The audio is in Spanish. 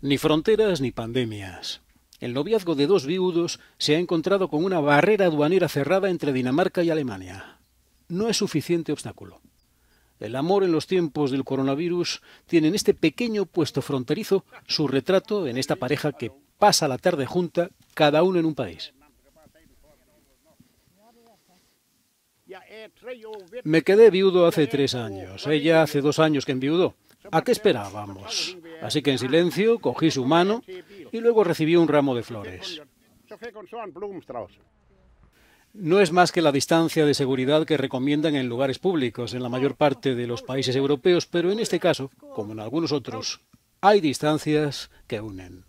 Ni fronteras ni pandemias. El noviazgo de dos viudos se ha encontrado con una barrera aduanera cerrada entre Dinamarca y Alemania. No es suficiente obstáculo. El amor en los tiempos del coronavirus tiene en este pequeño puesto fronterizo su retrato en esta pareja que pasa la tarde junta, cada uno en un país. Me quedé viudo hace tres años, ella hace dos años que enviudó. ¿A qué esperábamos? Así que en silencio cogí su mano y luego recibí un ramo de flores. No es más que la distancia de seguridad que recomiendan en lugares públicos en la mayor parte de los países europeos, pero en este caso, como en algunos otros, hay distancias que unen.